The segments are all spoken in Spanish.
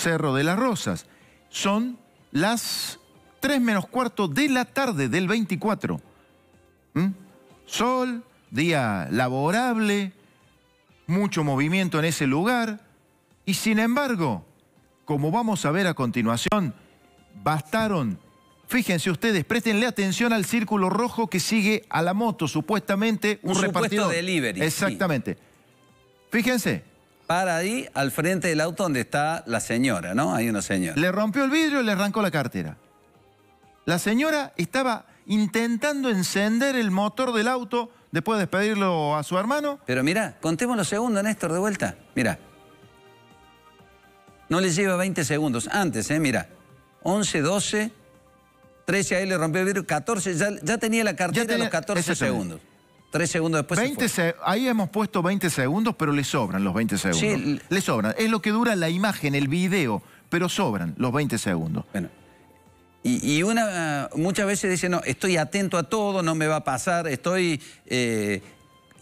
Cerro de las Rosas. Son las 3 menos cuarto de la tarde del 24. ¿Mm? Sol, día laborable, mucho movimiento en ese lugar. Y sin embargo, como vamos a ver a continuación, bastaron, fíjense ustedes, prestenle atención al círculo rojo que sigue a la moto, supuestamente un, un de Delivery, Exactamente. Fíjense, para ahí al frente del auto donde está la señora, ¿no? Hay una señora. Le rompió el vidrio y le arrancó la cartera. La señora estaba intentando encender el motor del auto después de despedirlo a su hermano. Pero mira, contemos los segundos, Néstor, de vuelta. Mira. No le lleva 20 segundos. Antes, ¿eh? Mira. 11, 12, 13, ahí le rompió el vidrio, 14, ya, tenía la cartera los 14 segundos. Tres segundos después Ahí hemos puesto 20 segundos, pero le sobran los 20 segundos. Le sobran. Es lo que dura la imagen, el video, pero sobran los 20 segundos. Bueno. Y, una muchas veces dice, no, estoy atento a todo, no me va a pasar, estoy... Eh,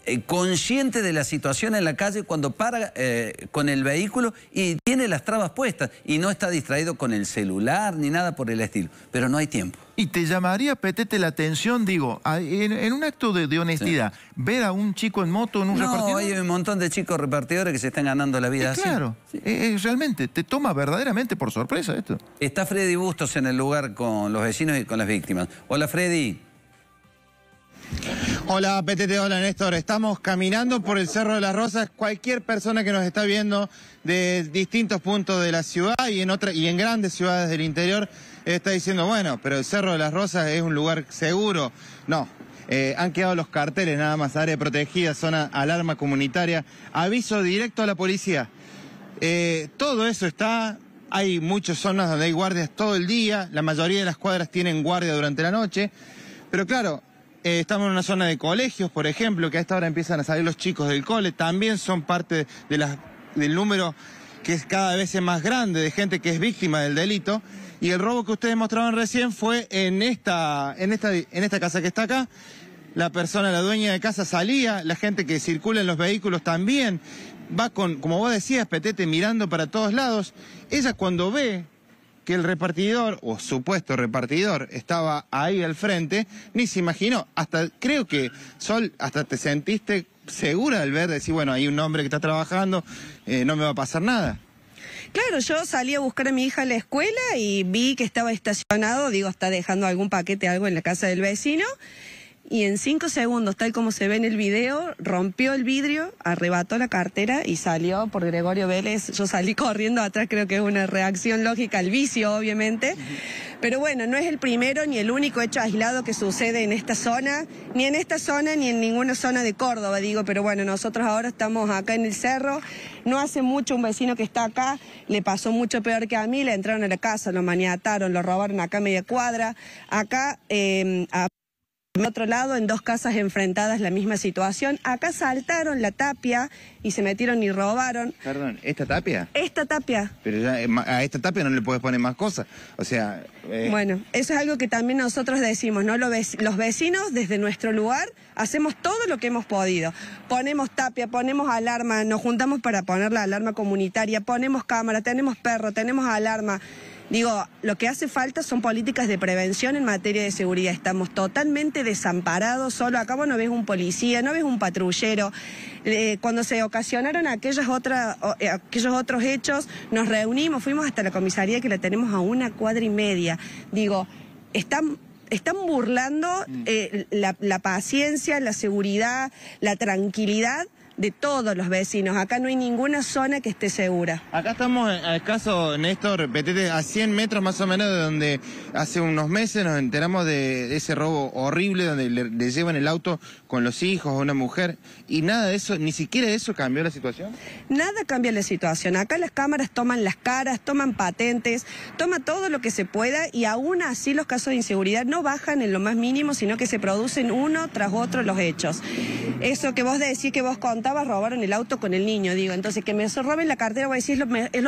eh, consciente de la situación en la calle cuando para eh, con el vehículo y tiene las trabas puestas y no está distraído con el celular ni nada por el estilo, pero no hay tiempo. Y te llamaría, petete, la atención, digo, en, un acto de, honestidad, ver a un chico en moto en un no, hay un montón de chicos repartidores que se están ganando la vida eh, así. Claro, realmente, te toma verdaderamente por sorpresa esto. Está Freddy Bustos en el lugar con los vecinos y con las víctimas. Hola, Freddy. Hola, PTT, hola Néstor. Estamos caminando por el Cerro de las Rosas. Cualquier persona que nos está viendo de distintos puntos de la ciudad y en, otra, y en grandes ciudades del interior está diciendo, bueno, pero el Cerro de las Rosas es un lugar seguro. No, eh, han quedado los carteles nada más, área protegida, zona alarma comunitaria, aviso directo a la policía. Eh, todo eso está, hay muchas zonas donde hay guardias todo el día, la mayoría de las cuadras tienen guardia durante la noche, pero claro, eh, estamos en una zona de colegios, por ejemplo, que a esta hora empiezan a salir los chicos del cole, también son parte del número que es cada vez más grande de gente que es víctima del delito. Y el robo que ustedes mostraron recién fue en esta, en esta, en esta casa que está acá. La persona, la dueña de casa salía, la gente que circula en los vehículos también va con, como vos decías, Petete, mirando para todos lados. Ella cuando ve que el repartidor o supuesto repartidor estaba ahí al frente, ni se imaginó. Hasta creo que, Sol, hasta te sentiste segura al ver, decir, bueno, hay un hombre que está trabajando, eh, no me va a pasar nada. Claro, yo salí a buscar a mi hija a la escuela y vi que estaba estacionado, digo, está dejando algún paquete, algo en la casa del vecino y en cinco segundos, tal como se ve en el video, rompió el vidrio, arrebató la cartera y salió por Gregorio Vélez. Yo salí corriendo atrás, creo que es una reacción lógica al vicio, obviamente. Pero bueno, no es el primero ni el único hecho aislado que sucede en esta zona, ni en esta zona ni en ninguna zona de Córdoba, digo, pero bueno, nosotros ahora estamos acá en el cerro. No hace mucho un vecino que está acá le pasó mucho peor que a mí, le entraron a la casa, lo maniataron, lo robaron acá a media cuadra. Acá, eh, en otro lado, en dos casas enfrentadas la misma situación. Acá saltaron la tapia y se metieron y robaron. Perdón, ¿esta tapia? Esta tapia. Pero ya eh, a esta tapia no le puedes poner más cosas. O sea... Eh, bueno, eso es algo que también nosotros decimos, ¿no? Los vecinos, desde nuestro lugar, hacemos todo lo que hemos podido. Ponemos tapia, ponemos alarma, nos juntamos para poner la alarma comunitaria, ponemos cámara, tenemos perro, tenemos alarma. Digo, lo que hace falta son políticas de prevención en materia de seguridad. Estamos totalmente desamparados, solo acabo no ves un policía, no ves un patrullero. Eh, cuando se ocasionaron aquellas eh, aquellos otros hechos, nos reunimos, fuimos hasta la comisaría que la tenemos a una cuadra y media. Digo, están están burlando mm. eh, la, paciencia, la seguridad, la tranquilidad de todos los vecinos. Acá no hay ninguna zona que esté segura. Acá estamos eh, a caso, Néstor, repetete, a 100 metros más o menos de donde hace unos meses nos enteramos de ese robo horrible donde le, llevan el auto con los hijos a una mujer y nada de eso, ni siquiera eso cambió la situación. Nada cambia la situación. Acá las cámaras toman las caras, toman patentes, toma todo lo que se pueda y aún así los casos de inseguridad no bajan en lo más mínimo, sino que se producen uno tras otro los hechos eso que vos decís que vos contabas, robaron el auto con el niño, digo. Entonces, que me roben la cartera, voy a decir, es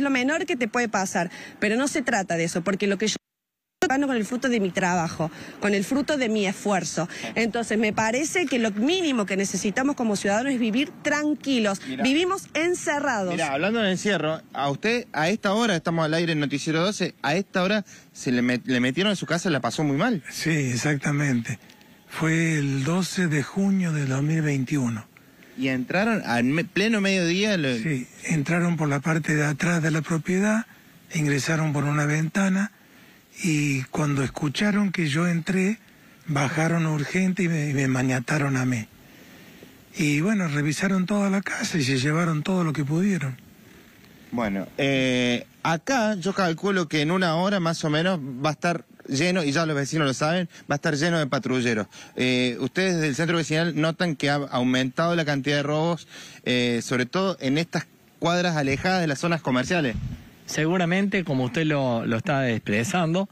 lo, menor que te puede pasar. Pero no se trata de eso, porque lo que yo con el fruto de mi trabajo, con el fruto de mi esfuerzo. Entonces, me parece que lo mínimo que necesitamos como ciudadanos es vivir tranquilos. Vivimos encerrados. Mira, hablando de encierro, a usted a esta hora, estamos al aire en Noticiero 12, a esta hora se le, le metieron en su casa y la pasó muy mal. Sí, exactamente fue el 12 de junio de 2021. ¿Y entraron al pleno mediodía? Sí, entraron por la parte de atrás de la propiedad, ingresaron por una ventana y cuando escucharon que yo entré, bajaron urgente y me, me a mí. Y bueno, revisaron toda la casa y se llevaron todo lo que pudieron. Bueno, eh, acá yo calculo que en una hora más o menos va a estar lleno, y ya los vecinos lo saben, va a estar lleno de patrulleros. Eh, ustedes del centro vecinal notan que ha aumentado la cantidad de robos, eh, sobre todo en estas cuadras alejadas de las zonas comerciales. Seguramente, como usted lo, lo está expresando,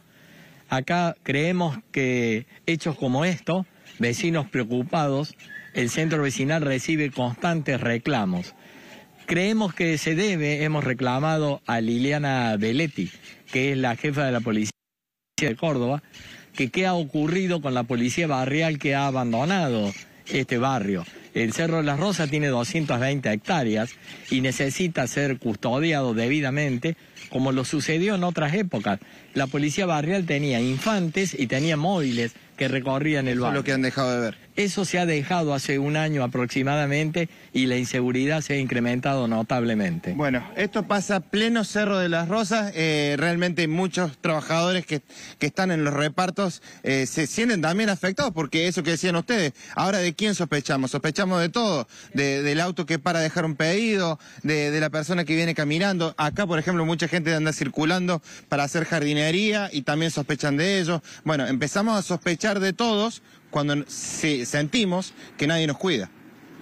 acá creemos que hechos como esto, vecinos preocupados, el centro vecinal recibe constantes reclamos. Creemos que se debe, hemos reclamado a Liliana Belletti, que es la jefa de la policía de Córdoba, que qué ha ocurrido con la policía barrial que ha abandonado este barrio. El Cerro de las Rosas tiene 220 hectáreas y necesita ser custodiado debidamente, como lo sucedió en otras épocas. La policía barrial tenía infantes y tenía móviles que recorrían el barrio. Eso lo que han dejado de ver. Eso se ha dejado hace un año aproximadamente y la inseguridad se ha incrementado notablemente. Bueno, esto pasa pleno Cerro de las Rosas. Eh, realmente muchos trabajadores que, que, están en los repartos eh, se sienten también afectados porque eso que decían ustedes. Ahora, ¿de quién sospechamos? ¿Sospechamos de todo, del auto que para dejar un pedido, de, la persona que viene caminando. Acá, por ejemplo, mucha gente anda circulando para hacer jardinería y también sospechan de ellos. Bueno, empezamos a sospechar de todos cuando sentimos que nadie nos cuida.